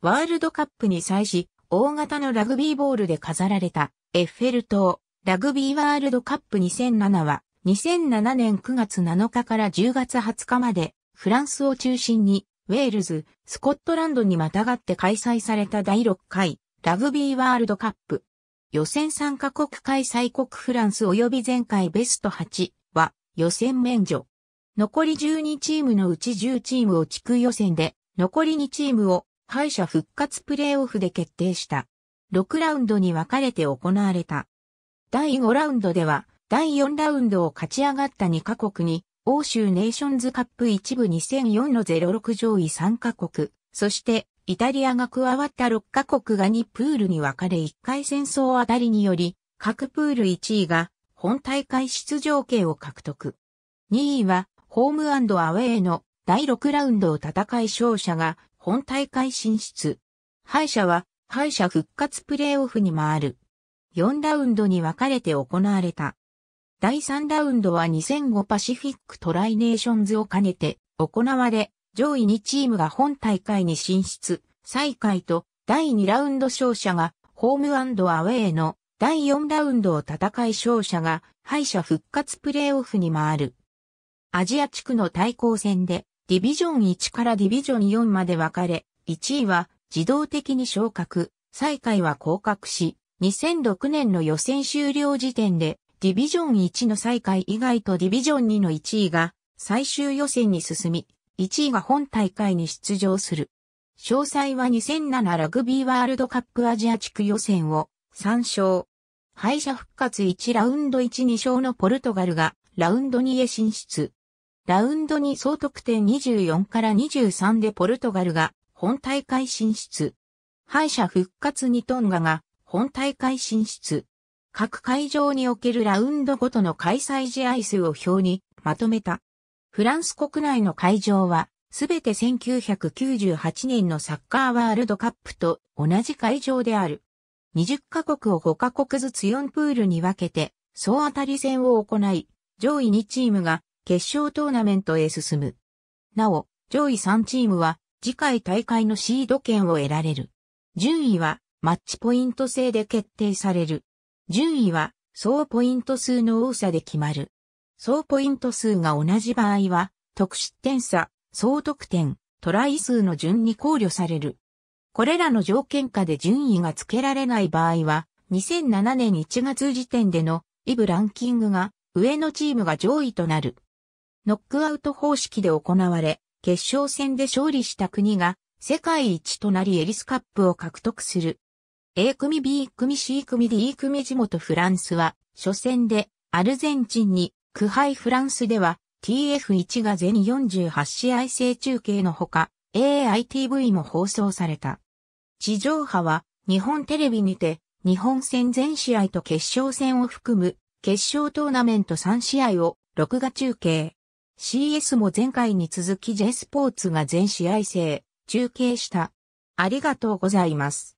ワールドカップに際し、大型のラグビーボールで飾られた、エッフェル塔、ラグビーワールドカップ2007は、2007年9月7日から10月20日まで、フランスを中心に、ウェールズ、スコットランドにまたがって開催された第6回、ラグビーワールドカップ。予選参加国開催国フランス及び前回ベスト8は、予選免除。残り12チームのうち10チームを地区予選で、残り2チームを敗者復活プレーオフで決定した。6ラウンドに分かれて行われた。第5ラウンドでは、第4ラウンドを勝ち上がった2カ国に、欧州ネーションズカップ1部2004の06上位3カ国、そしてイタリアが加わった6カ国が2プールに分かれ1回戦争あたりにより、各プール1位が本大会出場権を獲得。2位はホームアウェイの第6ラウンドを戦い勝者が本大会進出。敗者は敗者復活プレーオフに回る。4ラウンドに分かれて行われた。第3ラウンドは2005パシフィックトライネーションズを兼ねて行われ、上位2チームが本大会に進出、最下位と第2ラウンド勝者がホームアウェイの第4ラウンドを戦い勝者が敗者復活プレーオフに回る。アジア地区の対抗戦でディビジョン1からディビジョン4まで分かれ、1位は自動的に昇格、最下位は降格し、2006年の予選終了時点で、ディビジョン1の最下位以外とディビジョン2の1位が最終予選に進み、1位が本大会に出場する。詳細は2007ラグビーワールドカップアジア地区予選を参照。敗者復活1ラウンド1 2勝のポルトガルがラウンド2へ進出。ラウンドに総得点24から23でポルトガルが本大会進出。敗者復活にトンガが本大会進出。各会場におけるラウンドごとの開催試合数を表にまとめた。フランス国内の会場は、すべて1998年のサッカーワールドカップと同じ会場である。20カ国を5カ国ずつ4プールに分けて、総当たり戦を行い、上位2チームが決勝トーナメントへ進む。なお、上位3チームは次回大会のシード権を得られる。順位はマッチポイント制で決定される。順位は総ポイント数の多さで決まる。総ポイント数が同じ場合は、得失点差、総得点、トライ数の順に考慮される。これらの条件下で順位が付けられない場合は、2007年1月時点でのイブランキングが上のチームが上位となる。ノックアウト方式で行われ、決勝戦で勝利した国が世界一となりエリスカップを獲得する。A 組 B 組 C 組 D 組地元フランスは初戦でアルゼンチンに苦敗フランスでは TF1 が全48試合制中継のほか AITV も放送された。地上波は日本テレビにて日本戦全試合と決勝戦を含む決勝トーナメント3試合を録画中継。CS も前回に続き J スポーツが全試合制、中継した。ありがとうございます。